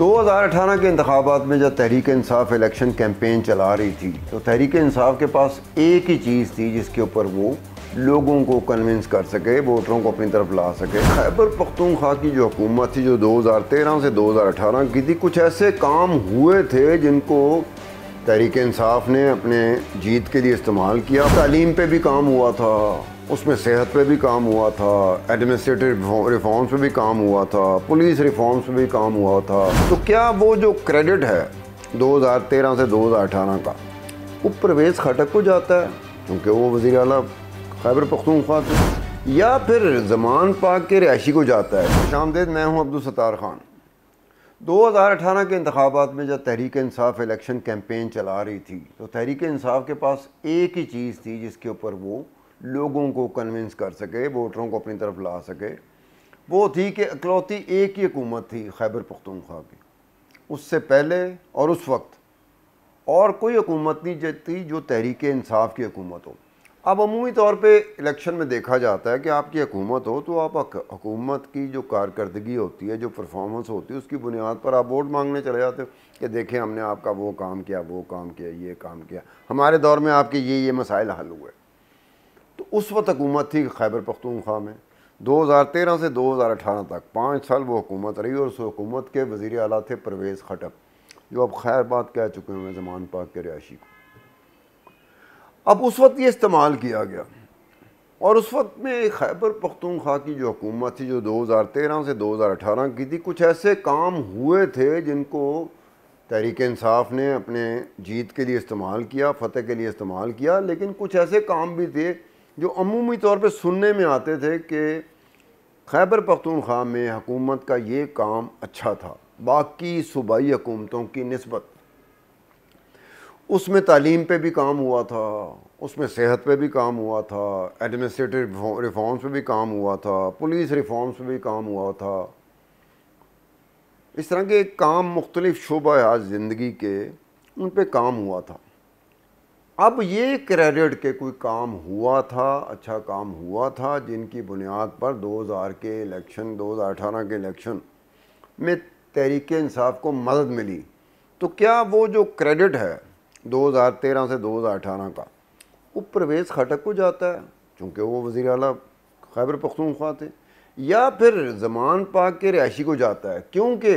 2018 के इंतबात में जब तहरीक इंसाफ इलेक्शन कैंपेन चला रही थी तो तहरीक इंसाफ के पास एक ही चीज़ थी जिसके ऊपर वो लोगों को कन्विंस कर सके वोटरों को अपनी तरफ ला सके खैबर पख्तूनख्वा की जो हुकूमत थी जो 2013 से 2018 की थी कुछ ऐसे काम हुए थे जिनको तहरीक इंसाफ ने अपने जीत के लिए इस्तेमाल किया तालीम पर भी काम हुआ था उसमें सेहत पे भी काम हुआ था एडमिनिस्ट्रेटिव रिफॉर्म्स पे भी काम हुआ था पुलिस रिफॉर्म्स पे भी काम हुआ था तो क्या वो जो क्रेडिट है 2013 से 2018 का वो प्रवेश खटक को जाता है क्योंकि वो वज़ी अला खैबर पख्तूनख्वा थे या फिर जमान पाक के रिहायशी को जाता है शामदेद मैं हूँ अब्दुलस्तार ख़ान 2018 के इंतबात में जब तहरीक इंसाफ इलेक्शन कैंपेन चला रही थी तो तहरीक इंसाफ के पास एक ही चीज़ थी जिसके ऊपर वो लोगों को कन्विंस कर सके वोटरों को अपनी तरफ ला सके वो थी कि अकलौती एक ही हुकूमत थी खैबर पख्तूनख्वा की उससे पहले और उस वक्त और कोई हुकूमत नहीं थी जो तहरीक इंसाफ की हुकूमत हो अब अमूमी तौर पर इलेक्शन में देखा जाता है कि आपकी हुकूमत हो तो आप हुकूमत की जो कारकर्दगी होती है जो परफॉर्मेंस होती है उसकी बुनियाद पर आप वोट मांगने चले जाते हो कि देखें हमने आपका वो काम किया वो काम किया ये काम किया हमारे दौर में आपके ये ये मसाइल हल हुए तो उस वक्त हुकूमत थी खैबर पख्तूनख्वा में 2013 से 2018 तक पाँच साल वो हुकूमत रही और उस हुकूमत के वज़ी अला थे परवेज़ खटक जो अब खैर बात कह चुके हैं जमान पाक के रिहायशी को अब उस वक्त ये इस्तेमाल किया गया और उस वक्त में खैबर पख्तूनख्वा की जो हुकूमत थी जो 2013 से 2018 की थी कुछ ऐसे काम हुए थे जिनको तहरीक इंसाफ ने अपने जीत के लिए इस्तेमाल किया फ़तेह के लिए इस्तेमाल किया लेकिन कुछ ऐसे काम भी थे जो अमूमी तौर पर सुनने में आते थे कि खैबर पख्तूनख्वा में हकूमत का ये काम अच्छा था बाकी सूबाई हकूमतों की नस्बत उसमें तालीम पर भी काम हुआ था उसमें सेहत पर भी काम हुआ था एडमिनिस्ट्रेटिव रिफॉर्म्स पर भी काम हुआ था पुलिस रिफॉर्म्स पर भी काम हुआ था इस तरह के काम मुख्तलिफ़ शुबा ज़िंदगी के उन पर काम हुआ था अब ये क्रेडिट के कोई काम हुआ था अच्छा काम हुआ था जिनकी बुनियाद पर 2000 के इलेक्शन 2018 के इलेक्शन में तहरीक इंसाफ को मदद मिली तो क्या वो जो क्रेडिट है 2013 से 2018 का वो प्रवेश खटक को जाता है चूँकि वो वज़ी अला खैबर पख्तूनख्वा थे या फिर जमान पाक के रिहायशी को जाता है क्योंकि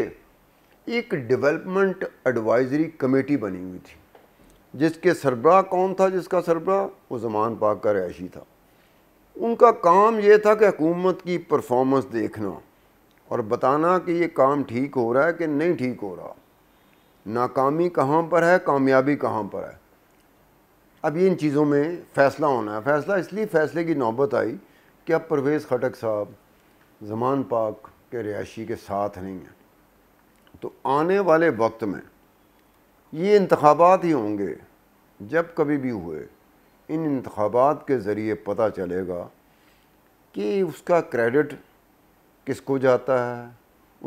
एक डेवलपमेंट एडवाइजरी कमेटी बनी हुई थी जिसके सरबरा कौन था जिसका सरबरा वो जमान पाक का रहायशी था उनका काम ये था कि हुकूमत की परफॉर्मेंस देखना और बताना कि ये काम ठीक हो रहा है कि नहीं ठीक हो रहा नाकामी कहाँ पर है कामयाबी कहाँ पर है अब ये इन चीज़ों में फ़ैसला होना है फ़ैसला इसलिए फ़ैसले की नौबत आई कि अब परवेज़ खटक साहब जमान पाक के रिहायशी के साथ नहीं हैं तो आने वाले वक्त में ये इंतबात ही होंगे जब कभी भी हुए इन इंतबात के ज़रिए पता चलेगा कि उसका क्रेडिट किसको जाता है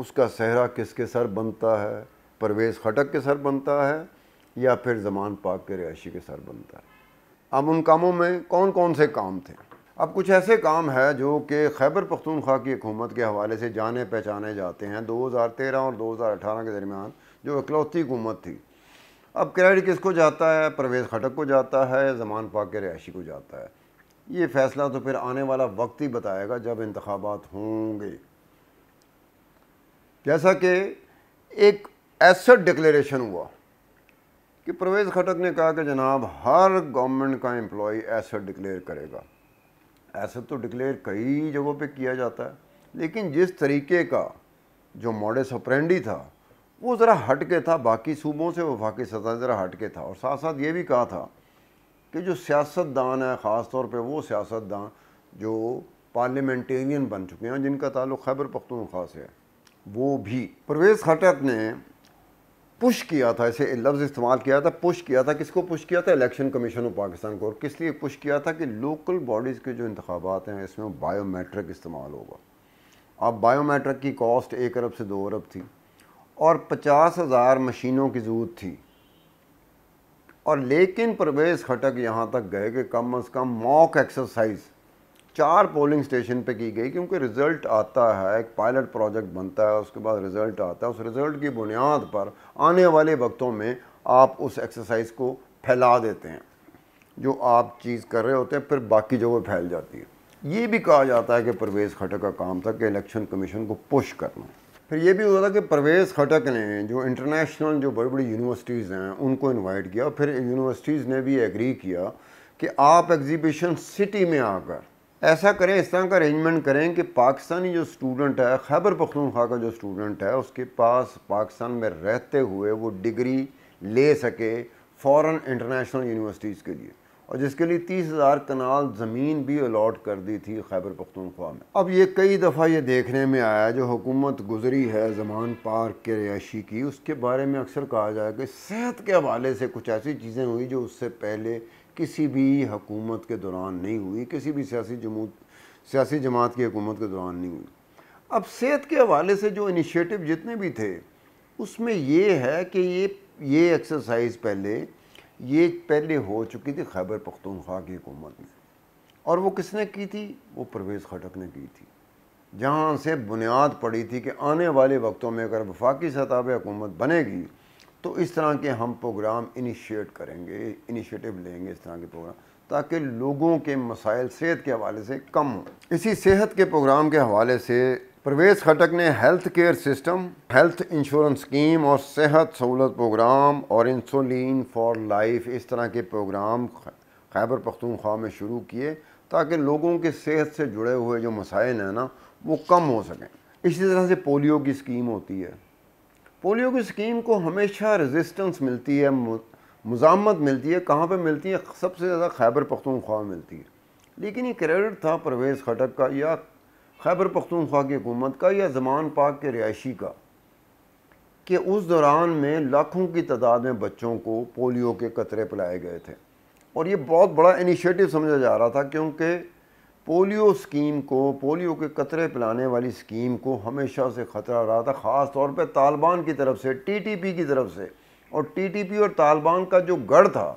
उसका सहरा किसके सर बनता है परवेज़ खटक के सर बनता है या फिर जमान पाक के रिहायशी के सर बनता है अब उन कामों में कौन कौन से काम थे अब कुछ ऐसे काम है जो कि खैबर पख्तूनख्वा की हुकूमत के हवाले से जाने पहचाने जाते हैं 2013 और 2018 के दरमियान जो इकलौती हुकूमत थी अब क्रेडिट किसको जाता है परवेज़ खटक को जाता है जमान पा के रिहायशी को जाता है ये फ़ैसला तो फिर आने वाला वक्त ही बताएगा जब इंतबात होंगे जैसा कि एक एसड डिक्लेरेशन हुआ कि परवेज़ खटक ने कहा कि जनाब हर गवर्नमेंट का एम्प्लॉ एसड डिक्लेयर करेगा एसेट तो डिक्लेयर कई जगहों पे किया जाता है लेकिन जिस तरीके का जो मॉडल ऑपरेंडी था वो ज़रा हट के था बाकी सूबों से वफाकी सतह ज़रा हट के था और साथ साथ ये भी कहा था कि जो सियासतदान है ख़ास तौर पर वो सियासतदान जो पार्लियामेंटेरियन बन चुके हैं जिनका ताल्लुक खैबर पख्तूनख्वा से है वो भी परवेज़ खटक ने पुश किया था इसे लफ्ज़ इस्तेमाल किया था पुश किया था किसको पुश किया था इलेक्शन कमीशन ऑफ पाकिस्तान को और किस लिए पुश किया था कि लोकल बॉडीज़ के जो इंतबात हैं इसमें बायोमेट्रिक इस्तेमाल होगा अब बायोमेट्रिक की कॉस्ट एक अरब से दो अरब थी और पचास हज़ार मशीनों की ज़रूरत थी और लेकिन प्रवेश खटक यहाँ तक गए कि कम अज़ कम मॉक एक्सरसाइज चार पोलिंग स्टेशन पे की गई क्योंकि रिज़ल्ट आता है एक पायलट प्रोजेक्ट बनता है उसके बाद रिज़ल्ट आता है उस रिज़ल्ट की बुनियाद पर आने वाले वक्तों में आप उस एक्सरसाइज को फैला देते हैं जो आप चीज़ कर रहे होते हैं फिर बाकी जगह फैल जाती है ये भी कहा जाता है कि प्रवेश खटक का काम था कि इलेक्शन कमीशन को पुश करना फिर ये भी हुआ था कि परवेज़ खटक ने जो इंटरनेशनल जो बड़ी बड़ी यूनिवर्सिटीज़ हैं उनको इनवाइट किया फिर यूनिवर्सिटीज़ ने भी एग्री किया कि आप एग्जीबिशन सिटी में आकर ऐसा करें इस तरह का अरेंजमेंट करें कि पाकिस्तानी जो स्टूडेंट है खैबर पख्तूनख्वा का जो स्टूडेंट है उसके पास पाकिस्तान में रहते हुए वो डिग्री ले सके फ़ॉरन इंटरनेशनल यूनिवर्सिटीज़ के लिए और जिसके लिए तीस हज़ार कनाल ज़मीन भी अलाट कर दी थी खैबर पख्तूनख्वा में अब ये कई दफ़ा ये देखने में आया जो हुकूमत गुजरी है जमान पार्क के रिहायशी की उसके बारे में अक्सर कहा जाए कि सेहत के हवाले से कुछ ऐसी चीज़ें हुई जो उससे पहले किसी भी हकूमत के दौरान नहीं हुई किसी भी सियासी जमूत सियासी जमात की हुकूमत के दौरान नहीं हुई अब सेहत के हवाले से जो इनिशियटिव जितने भी थे उसमें ये है कि ये ये एक्सरसाइज पहले ये पहले हो चुकी थी खैबर पख्तूनख्वा की हुकूमत में और वो किसने की थी वो परवेज़ खटक ने की थी जहाँ से बुनियाद पड़ी थी कि आने वाले वक्तों में अगर वफाकी सतह पर हुकूमत बनेगी तो इस तरह के हम प्रोग्राम इनिशिएट करेंगे इनिशिएटिव लेंगे इस तरह के प्रोग्राम ताकि लोगों के मसाइल सेहत के हवाले से कम हों इसी सेहत के प्रोग्राम के हवाले से परवेज खटक ने health care system health insurance scheme और सेहत सहूलत प्रोग्राम और इंसुलिन फॉर लाइफ इस तरह के प्रोग्राम खैबर पख्तूनख्वा में शुरू किए ताकि लोगों के सेहत से जुड़े हुए जो मसाइल हैं ना वो कम हो सकें इसी तरह से पोलियो की स्कीम होती है पोलियो की स्कीम को हमेशा रेजिस्टेंस मिलती है मुजामत मिलती है कहाँ पे मिलती है सबसे ज़्यादा खैबर पख्तूनख्वा मिलती है लेकिन ये क्रेडिट था परवेज़ खटक का या खैबर पख्तूनख्वा की हुकूमत का या जमान पाक के रिहायशी का कि उस दौरान में लाखों की तादाद में बच्चों को पोलियो के कतरे पिलाए गए थे और ये बहुत बड़ा इनिशिएटिव समझा जा रहा था क्योंकि पोलियो स्कीम को पोलियो के कतरे पिलाने वाली स्कीम को हमेशा से ख़तरा रहा था ख़ास तौर पे तालिबान की तरफ से टीटीपी की तरफ से और टीटीपी और तालिबान का जो गढ़ था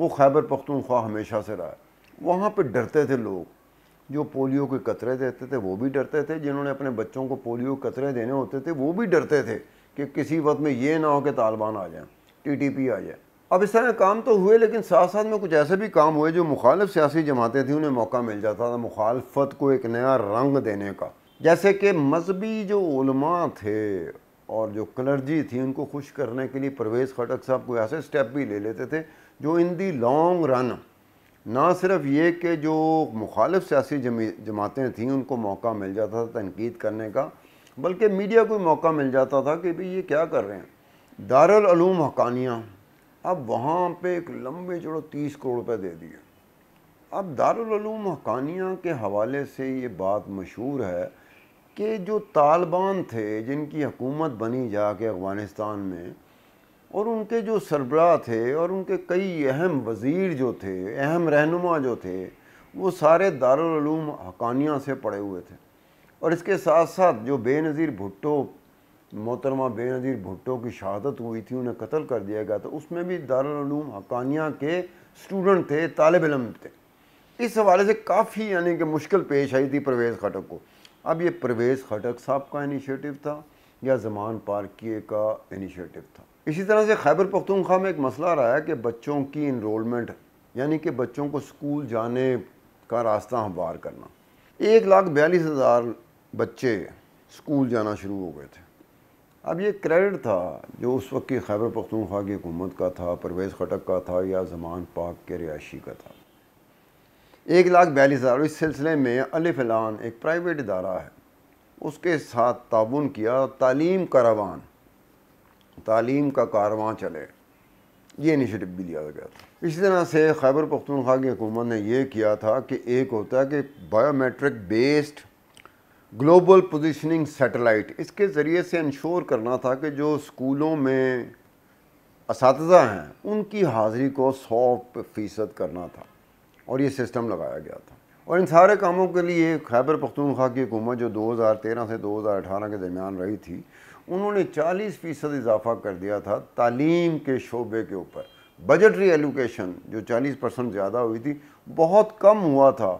वो खैबर पख्तूनख्वा हमेशा से रहा वहाँ पर डरते थे लोग जो पोलियो के कतरे देते थे वो भी डरते थे जिन्होंने अपने बच्चों को पोलियो कतरे देने होते थे वो भी डरते थे कि किसी वक्त में ये ना हो कि तालिबान आ टी टीटीपी आ जाए अब इस तरह काम तो हुए लेकिन साथ साथ में कुछ ऐसे भी काम हुए जो मुखालफ सियासी जमातें थी उन्हें मौका मिल जाता था मुखालफत को एक नया रंग देने का जैसे कि मजहबी जो उलमा थे और जो कलर्जी थी उनको खुश करने के लिए परवेज़ खटक साहब कोई ऐसे स्टेप भी ले लेते थे जो इन दी लॉन्ग रन ना सिर्फ ये कि जो मुखालफ सियासी जमातें थीं उनको मौका मिल जाता था तनकीद करने का बल्कि मीडिया को मौका मिल जाता था कि भाई ये क्या कर रहे हैं दारूम हकानियाँ अब वहाँ पर एक लंबे जोड़ो तीस करोड़ रुपये दे दिए अब दारूम हकानियाँ के हवाले से ये बात मशहूर है कि जो तालिबान थे जिनकी हुकूमत बनी जाके अफ़गानिस्तान में और उनके जो सरबराह थे और उनके कई अहम वज़ीर जो थे अहम रहनुमा जो थे वो सारे दारूम हकानिया से पड़े हुए थे और इसके साथ साथ जो बेनज़ीर भुट्टो मोहतरमा बेनज़ीर भुट्टो की शहादत हुई थी उन्हें कत्ल कर दिया गया था उसमें भी दारूम हकानिया के स्टूडेंट थे तालब इलम थे इस हवाले से काफ़ी यानी कि मुश्किल पेश आई थी परवेज़ खटक को अब ये परवेज़ खटक साहब का इनिशिएटिव था या जमान पार्किए का इनिशिएटिव था इसी तरह से खैबर पख्तूनख्वा में एक मसला रहा है कि बच्चों की इनरोलमेंट यानी कि बच्चों को स्कूल जाने का रास्ता हमवार करना एक लाख बयालीस हज़ार बच्चे स्कूल जाना शुरू हो गए थे अब ये क्रेडिट था जो उस वक्त की खैबर पख्तूनख्वा की हुकूमत का था परवेज़ खटक का था या जमान पाक के रिहायशी का था एक लाख बयालीस हज़ार इस सिलसिले में अलिफिलान एक प्राइवेट इदारा है उसके साथ ताउन किया तालीम करावान तालीम का कारवां चले ये इनिशिएटिव भी लिया गया था इसी तरह से खैबर पख्तूनख्वा की हुकूमत ने यह किया था कि एक होता है कि biometric based global positioning satellite इसके ज़रिए से इंश्योर करना था कि जो स्कूलों में इस हैं उनकी हाज़िरी को सौ फ़ीसद करना था और ये सिस्टम लगाया गया था और इन सारे कामों के लिए खैबर पख्तूनख्वा की हुकूमत जो 2013 से 2018 के दरमियान रही थी उन्होंने 40 फ़ीसद इजाफा कर दिया था तालीम के शोबे के ऊपर बजटरी एलोकेशन जो 40 परसेंट ज़्यादा हुई थी बहुत कम हुआ था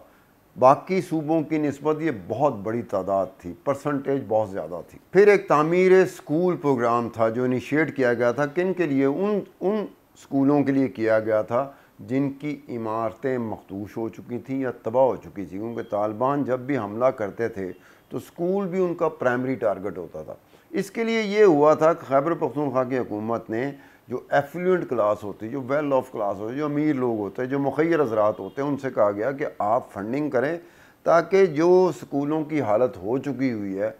बाकी सूबों की नस्बत ये बहुत बड़ी तादाद थी परसेंटेज बहुत ज़्यादा थी फिर एक तमीर स्कूल प्रोग्राम था जो इनिशिएट किया गया था किन के लिए उन उन स्कूलों के लिए किया गया था जिनकी इमारतें मखदूश हो चुकी थी या तबाह हो चुकी थी क्योंकि तालिबान जब भी हमला करते थे तो स्कूल भी उनका प्राइमरी टारगेट होता था इसके लिए ये हुआ था कि खैबर पखतूनखा की हुकूमत ने जो एफ्लुएंट क्लास होती है जो वेल ऑफ क्लास होती है जो अमीर लोग होते हैं जो मुखैर हजरात होते हैं उनसे कहा गया कि आप फंडिंग करें ताकि जो स्कूलों की हालत हो चुकी हुई है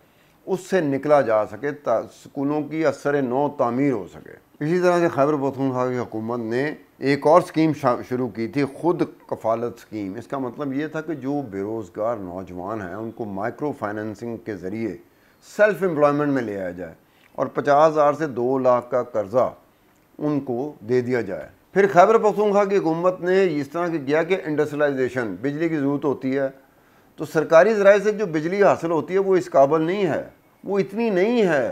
उससे निकला जा सके स्कूलों की असर नौ तमीर हो सके इसी तरह से खैबर पख्तूनख्वा की हुकूमत ने एक और स्कीम शुरू की थी ख़ुद कफालत स्कीम इसका मतलब ये था कि जो बेरोज़गार नौजवान हैं उनको माइक्रो फाइनेंसिंग के ज़रिए सेल्फ एम्प्लॉयमेंट में ले आया जाए और पचास हज़ार से दो लाख का कर्ज़ा उनको दे दिया जाए फिर खैबर पखतूनखा की हुकूमत ने इस तरह की किया कि इंडस्ट्रलाइजेशन बिजली की ज़रूरत होती है तो सरकारी ज़राए से जो बिजली हासिल होती है वो इस काबल नहीं है वो इतनी नहीं है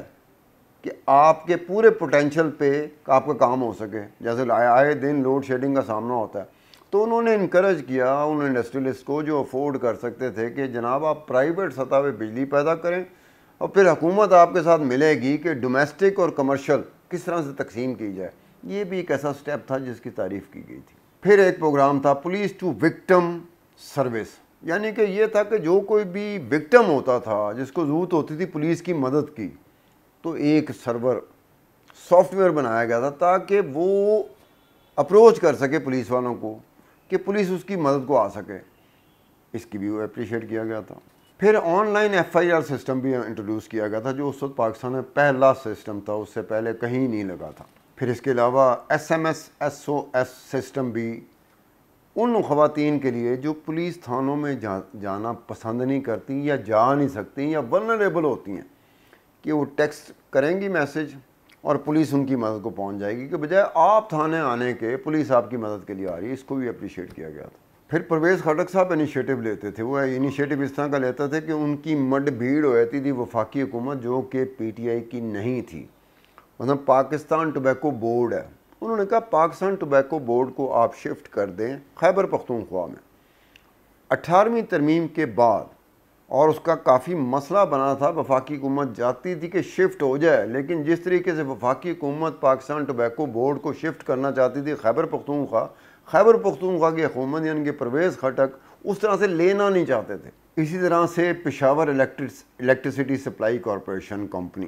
कि आपके पूरे पोटेंशल पे आपका काम हो सके जैसे आए दिन लोड शेडिंग का सामना होता है तो उन्होंने इनक्रेज किया उन इंडस्ट्रियलिस्ट को जो अफोर्ड कर सकते थे कि जनाब आप प्राइवेट सतह पर बिजली पैदा करें और फिर हुकूमत आपके साथ मिलेगी कि डोमेस्टिक और कमर्शल किस तरह से तकसीम की जाए ये भी एक ऐसा स्टेप था जिसकी तारीफ़ की गई थी फिर एक प्रोग्राम था पुलिस टू विक्टम सर्विस यानी कि यह था कि जो कोई भी विक्टम होता था जिसको ज़रूरत होती थी पुलिस की मदद की तो एक सर्वर सॉफ्टवेयर बनाया गया था ताकि वो अप्रोच कर सके पुलिस वालों को कि पुलिस उसकी मदद को आ सके इसकी भी वो अप्रिशिएट किया गया था फिर ऑनलाइन एफआईआर सिस्टम भी इंट्रोड्यूस किया गया था जो उस वक्त पाकिस्तान में पहला सिस्टम था उससे पहले कहीं नहीं लगा था फिर इसके अलावा S M S S O S system भी उन खातन के लिए जो पुलिस थानों में जा जाना पसंद नहीं करती या जा नहीं सकती या वनरेबल होती हैं कि वो टेक्स्ट करेंगी मैसेज और पुलिस उनकी मदद को पहुँच जाएगी कि बजाय आप थाने आने के पुलिस आपकी मदद के लिए आ रही है इसको भी अप्रिशिएट किया गया था फिर परवेज़ खाटक साहब इनिशिएटिव लेते थे वो इनिशिएटिव इस तरह का लेते थे कि उनकी मड भीड़ हो जाती थी वफाकी हुकूमत जो कि पीटीआई की नहीं थी मतलब पाकिस्तान टोबैको बोर्ड है उन्होंने कहा पाकिस्तान टोबैको बोर्ड को आप शिफ्ट कर दें खैबर पख्तूनख्वा में अठारहवीं तरमीम के बाद और उसका काफ़ी मसला बना था वफाकी हुकूमत जाती थी कि शिफ्ट हो जाए लेकिन जिस तरीके से वफाकी हुकूमत पाकिस्तान टोबैको बोर्ड को शिफ्ट करना चाहती थी खैबर पख्तूनख्वा खैबर पख्तूनख्वा के हुमन यानी कि परवेज़ खटक उस तरह से लेना नहीं चाहते थे इसी तरह से Peshawar electricity supply corporation company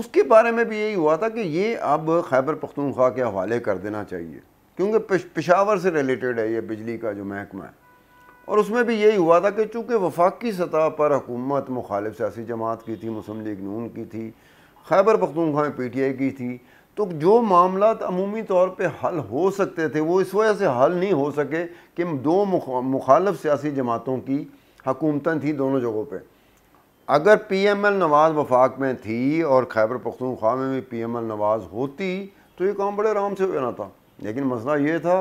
उसके बारे में भी यही हुआ था कि ये अब खैबर पख्तूनख्वा के हवाले कर देना चाहिए क्योंकि पेशावर से रिलेटेड है ये बिजली का जो महकमा है और उसमें भी यही हुआ था कि चूँकि वफाकी सतह पर हुकूमत मुखालिफ सियासी जमात की थी मुस्लिम लीग नून की थी खैबर पख्तूनख्वा में पी टी आई की थी तो जो मामला अमूमी तौर पर हल हो सकते थे वो इस वजह से हल नहीं हो सके कि दो मुखालफ सियासी जमातों की हकूमतन थी दोनों जगहों पर अगर पी एम एल नवाज़ वफाक में थी और खैबर पख्तूनख्वा में भी पी एम एल नवाज़ होती तो ये काम बड़े आराम से हो जाना था लेकिन मसला ये था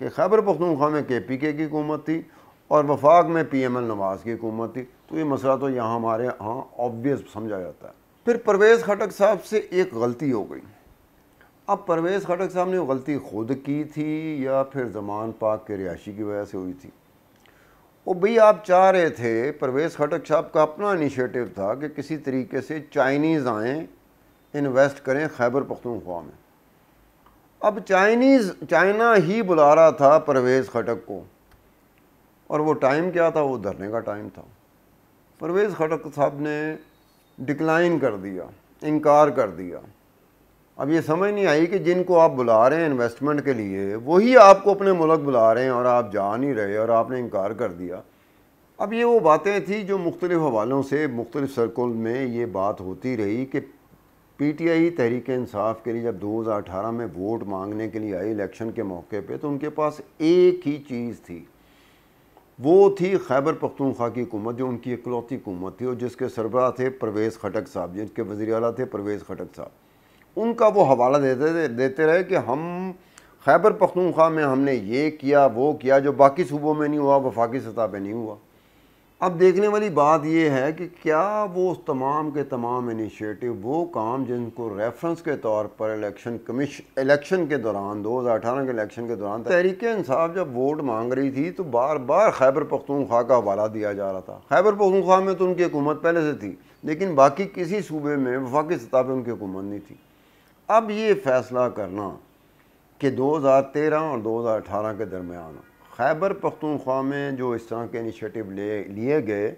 कि खैबर पख्तूनख्वा में के पी के की हुकूमत थी और वफाक में पी एम एल नवाज़ की हुकूमत थी तो ये मसला तो यहाँ हमारे यहाँ ऑबियस समझा जाता है फिर परवेज़ खटक साहब से एक गलती हो गई अब परवेज़ खटक साहब ने गलती खुद की थी या फिर जमान पाक के रिहायशी की वजह से हुई थी वो भाई आप चाह रहे थे परवेज़ खटक साहब का अपना इनिशिएटिव था कि किसी तरीके से चाइनीज़ आएँ इन्वेस्ट करें खैबर पख्तूनख्वा में अब चाइनीज़ चाइना ही बुला रहा था परवेज़ खटक को और वो टाइम क्या था वो धरने का टाइम था परवेज़ खटक साहब ने डिक्लाइन कर दिया इनकार कर दिया अब ये समझ नहीं आई कि जिनको आप बुला रहे हैं इन्वेस्टमेंट के लिए वही आपको अपने मुल्क बुला रहे हैं और आप जा नहीं रहे और आपने इनकार कर दिया अब ये वो बातें थी जो मुख्तलिफ हवालों से मुख्तलिफ सर्कल में ये बात होती रही कि पी टी आई तहरीक इंसाफ के लिए जब दो हज़ार अठारह में वोट मांगने के लिए आई इलेक्शन के मौके पर तो उनके पास एक ही चीज़ थी वो थी खैबर पख्तूनख्वा की हुकूमत जो उनकी इकलौती हुकूमत थी और जिसके सरबरा थे परवेज़ खटक साहब जिनके वज़ी अला थे परवेज़ खटक साहब उनका वो हवाला देते देते रहे कि हम खैबर पख्तूनख्वा में हमने ये किया वो किया जो बाकी सूबों में नहीं हुआ वफाकी सतह पर नहीं हुआ अब देखने वाली बात यह है कि क्या वो उस तमाम के तमाम इनिशिएटिव वो काम जिनको रेफरेंस के तौर पर इलेक्शन कमिश इलेक्शन के दौरान 2018 के इलेक्शन के दौरान तहरीक इंसाफ जब वोट मांग रही थी तो बार बार खैबर पख्तूनख्वा का हवाला दिया जा रहा था खैबर पख्तूनख्वा में तो उनकी हुकूमत पहले से थी लेकिन बाकी किसी सूबे में वफाकी सतह पर उनकी हुकूमत नहीं थी अब ये फ़ैसला करना कि 2013 और 2018 के दरमियान खैबर पख्तूनख्वा में जो इस तरह के इनिशिएटिव ले लिए गए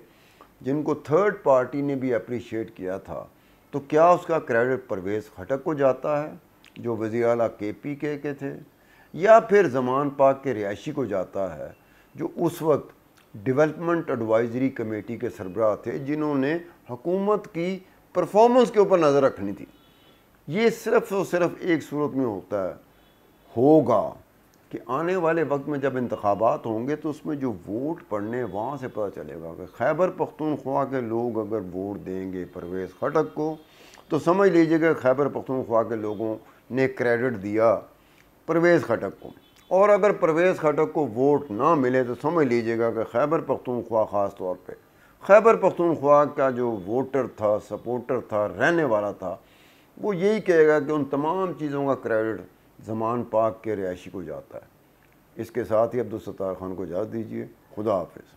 जिनको थर्ड पार्टी ने भी अप्रिशिएट किया था तो क्या उसका क्रेडिट परवेज़ खटक को जाता है जो वजी अला के पी के के थे या फिर जमान पाक के रिहायशी को जाता है जो उस वक्त डेवलपमेंट एडवाइजरी कमेटी के सरबराह थे जिन्होंने हुकूमत की परफॉर्मेंस के ऊपर नज़र रखनी थी ये सिर्फ और सिर्फ एक सूरत में होता है होगा कि आने वाले वक्त में जब इंतबात होंगे तो उसमें जो वोट पड़ने वहाँ से पता चलेगा कि खैबर पख्तूनख्वा के लोग अगर वोट देंगे परवेज़ खटक को तो समझ लीजिएगा खैबर पख्तूनख्वा के लोगों ने क्रेडिट दिया परवेज़ खटक को और अगर परवेज़ खटक को वोट ना मिले तो समझ लीजिएगा कि खैबर पख्तूनख्वा ख़ास तौर पर खैबर पख्तूनख्वा का जो वोटर था सपोर्टर था रहने वाला था वो यही कहेगा कि उन तमाम चीज़ों का क्रेडिट जमान पाक के रिहायशी को जाता है इसके साथ ही अब्दुलस्तार खान को इजाज़त दीजिए खुदा हाफिज़